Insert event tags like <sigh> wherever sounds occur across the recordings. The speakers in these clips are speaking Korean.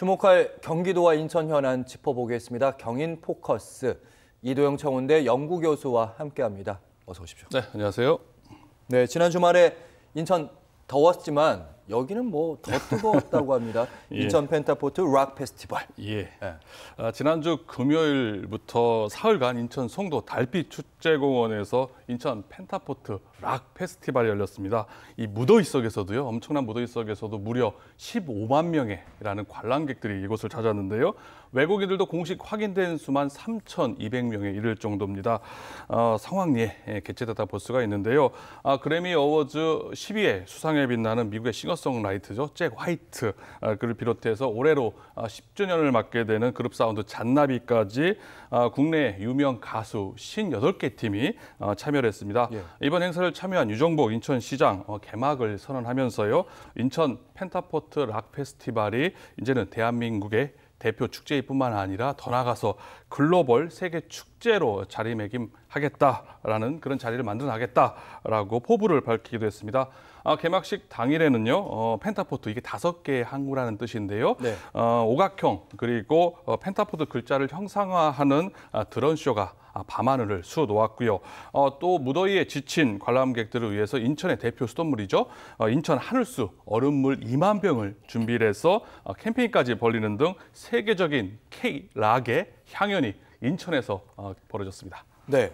주목할 경기도와 인천 현안 짚어보겠습니다. 경인 포커스 이도영 청운대 연구 교수와 함께합니다. 어서 오십시오. 네, 안녕하세요. 네, 지난 주말에 인천 더웠지만 여기는 뭐 더 뜨거웠다고 합니다. <laughs> 예. 인천 펜타포트 락 페스티벌. 예. 예. 아, 지난주 금요일부터 사흘간 인천 송도 달빛 축제공원에서 인천 펜타포트 락 페스티벌이 열렸습니다. 이 무더위 속에서도요, 엄청난 무더위 속에서도 무려 15만 명의라는 관람객들이 이곳을 찾았는데요. 외국인들도 공식 확인된 수만 3,200명에 이를 정도입니다. 어, 상황리에 예, 개최됐다 볼 수가 있는데요. 아, 그래미 어워즈 1 2위 수상에 빛나는 미국의 싱어송라이트죠. 잭 화이트 아, 그를 비롯해서 올해로 10주년을 아, 맞게 되는 그룹 사운드 잔나비까지 아, 국내 유명 가수 58개 팀이 아, 어, 참여 특별했습니다. 예. 이번 행사를 참여한 유정복 인천시장 어, 개막을 선언하면서요. 인천 펜타포트 락 페스티벌이 이제는 대한민국의 대표 축제일 뿐만 아니라 더 나아가서 글로벌 세계 축제로 자리매김하겠다라는 그런 자리를 만들어나겠다라고 포부를 밝히기도 했습니다. 아, 개막식 당일에는요, 어, 펜타포트 이게 다섯 개의 항구라는 뜻인데요. 네. 어, 오각형 그리고 어, 펜타포트 글자를 형상화하는 아, 드론 쇼가 아, 밤하늘을 수놓았고요. 어, 또 무더위에 지친 관람객들을 위해서 인천의 대표 수돗물이죠. 어, 인천 하늘수 얼음물 2만 병을 준비를 해서 어, 캠페인까지 벌리는 등 세계적인 K 락의 향연이 인천에서 어, 벌어졌습니다. 네,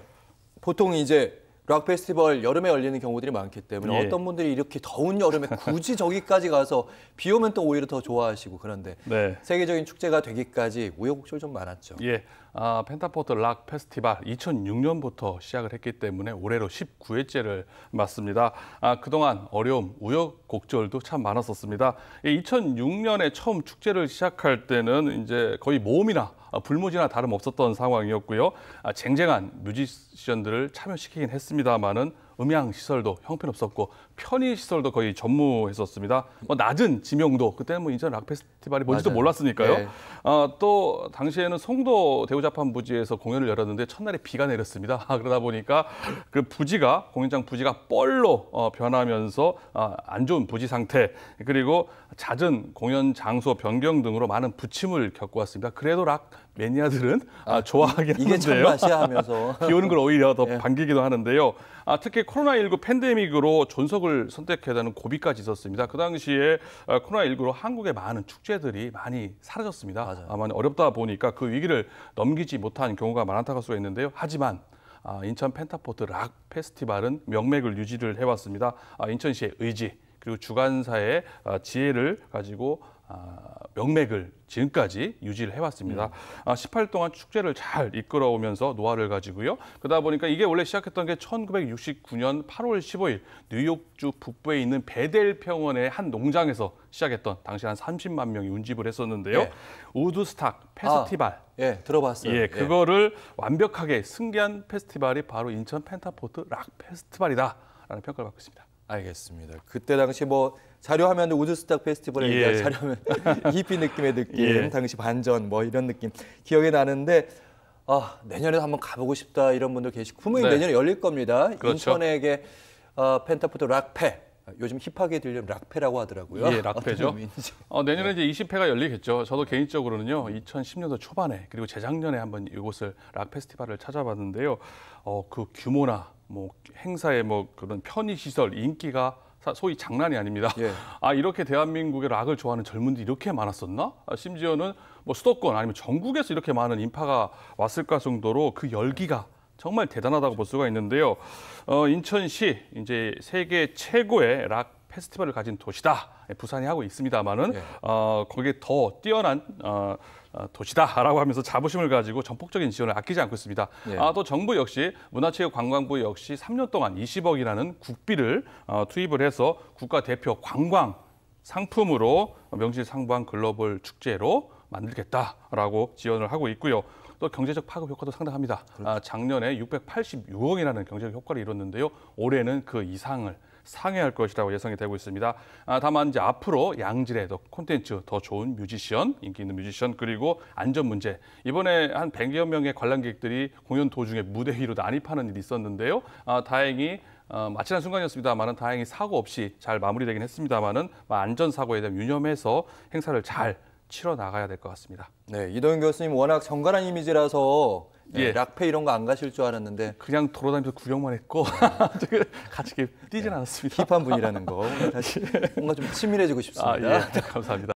보통 이제 락 페스티벌 여름에 열리는 경우들이 많기 때문에 예. 어떤 분들이 이렇게 더운 여름에 굳이 <laughs> 저기까지 가서 비 오면 또 오히려 더 좋아하시고 그런데 네. 세계적인 축제가 되기까지 우여곡절 좀 많았죠. 예. 아, 펜타포트 락 페스티벌 2006년부터 시작을 했기 때문에 올해로 19회째를 맞습니다. 아, 그동안 어려움, 우여곡절도 참 많았었습니다. 2006년에 처음 축제를 시작할 때는 이제 거의 모험이나 어, 불모지나 다름없었던 상황이었고요. 아, 쟁쟁한 뮤지션들을 참여시키긴 했습니다만은 음향 시설도 형편없었고 편의 시설도 거의 전무했었습니다. 뭐 낮은 지명도 그때는 뭐 인천 락 페스티벌이 뭔지도 맞아요. 몰랐으니까요. 네. 어, 또 당시에는 송도 대우자판 부지에서 공연을 열었는데 첫날에 비가 내렸습니다. <laughs> 아, 그러다 보니까 그 부지가 공연장 부지가 뻘로 어, 변하면서 어, 안 좋은 부지 상태 그리고 잦은 공연 장소 변경 등으로 많은 부침을 겪고 왔습니다. 그래도 락 매니아들은 아, 아 좋아하긴 이게 하는데요. 이게 참맛이 하면서. <laughs> 비 오는 걸 오히려 더 예. 반기기도 하는데요. 아, 특히 코로나19 팬데믹으로 존속을 선택해야 되는 고비까지 있었습니다. 그 당시에 아, 코로나19로 한국의 많은 축제들이 많이 사라졌습니다. 아마 어렵다 보니까 그 위기를 넘기지 못한 경우가 많다고 할 수 있는데요. 하지만 아, 인천 펜타포트 락 페스티벌은 명맥을 유지를 해왔습니다. 인천시의 의지, 그리고 주관사의 아, 지혜를 가지고 아, 명맥을 지금까지 유지를 해왔습니다. 음. 18일 아, 동안 축제를 잘 이끌어오면서 노화를 가지고요. 그러다 보니까 이게 원래 시작했던 게 1969년 8월 15일 뉴욕주 북부에 있는 베델 평원의 한 농장에서 시작했던 당시 한 30만 명이 운집을 했었는데요. 예. 우드스탁 페스티벌. 아, 예, 들어봤어요. 예, 예. 그거를 예. 완벽하게 승계한 페스티벌이 바로 인천 펜타포트 락 페스티벌이다라는 평가를 받고 있습니다. 알겠습니다. 그때 당시 뭐 자료 하면 우드스탁 페스티벌에 예. 자료 하면 <laughs> 히피 느낌의 느낌, 예. 당시 반전 뭐 이런 느낌 기억이 나는데 아, 내년에 도 한번 가보고 싶다 이런 분들 계시고 분명히 네. 내년에 열릴 겁니다. 그렇죠. 인천에게 어, 펜타포트 락패 요즘 힙하게 들리는 락패라고 하더라고요. 예, 락페죠. 어, 내년에 네. 이제 20회가 열리겠죠. 저도 개인적으로는요, 2010년도 초반에 그리고 재작년에 한번 이곳을 락 페스티벌을 찾아봤는데요. 어, 그 규모나 뭐 행사의 뭐 그런 편의 시설 인기가 소위 장난이 아닙니다. 예. <laughs> 아 이렇게 대한민국의 락을 좋아하는 젊은들이 이렇게 많았었나? 아, 심지어는 뭐 수도권 아니면 전국에서 이렇게 많은 인파가 왔을까 정도로 그 열기가 정말 대단하다고 볼 수가 있는데요. 어, 인천시 이제 세계 최고의 락 페스티벌을 가진 도시다. 예, 부산이 하고 있습니다만은 예. 어, 거기에 더 뛰어난 어, 어, 도시다라고 하면서 자부심을 가지고 전폭적인 지원을 아끼지 않고 있습니다. 예. 아, 또 정부 역시 문화체육관광부 역시 3년 동안 20억이라는 국비를 어, 투입을 해서 국가 대표 관광 상품으로 명실상부한 글로벌 축제로 만들겠다라고 지원을 하고 있고요. 또 경제적 파급 효과도 상당합니다. 그렇죠. 아, 작년에 686억이라는 경제적 효과를 이뤘는데요. 올해는 그 이상을 상회할 것이라고 예상이 되고 있습니다. 아, 다만 이제 앞으로 양질의 더 콘텐츠, 더 좋은 뮤지션, 인기 있는 뮤지션 그리고 안전 문제. 이번에 한 100여 명의 관람객들이 공연 도중에 무대 위로 난입하는 일이 있었는데요. 아, 다행히 어, 마치는 순간이었습니다만은 다행히 사고 없이 잘 마무리되긴 했습니다만은 안전 사고에 대한 유념해서 행사를 잘 치러 나가야 될 것 같습니다. 네, 이동현 교수님 워낙 정갈한 이미지라서 네, 예. 락페 이런 거 안 가실 줄 알았는데 그냥 돌아다니면서 구경만 했고 <laughs> 같이 뛰진 네. 않았습니다. 힙한 분이라는 거 다시 <laughs> 뭔가 좀 친밀해지고 싶습니다. 아, 예. 감사합니다.